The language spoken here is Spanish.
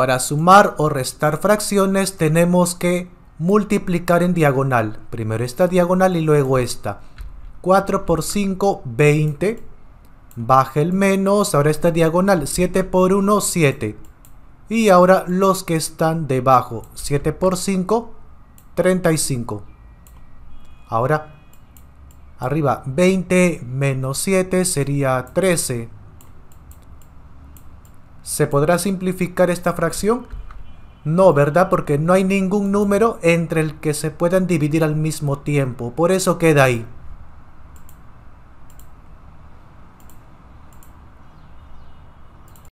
Para sumar o restar fracciones tenemos que multiplicar en diagonal. Primero esta diagonal y luego esta. 4 por 5, 20. Baja el menos, ahora esta diagonal. 7 por 1, 7. Y ahora los que están debajo. 7 por 5, 35. Ahora, arriba, 20 menos 7 sería 13. ¿Se podrá simplificar esta fracción? No, ¿verdad? Porque no hay ningún número entre el que se puedan dividir al mismo tiempo. Por eso queda ahí.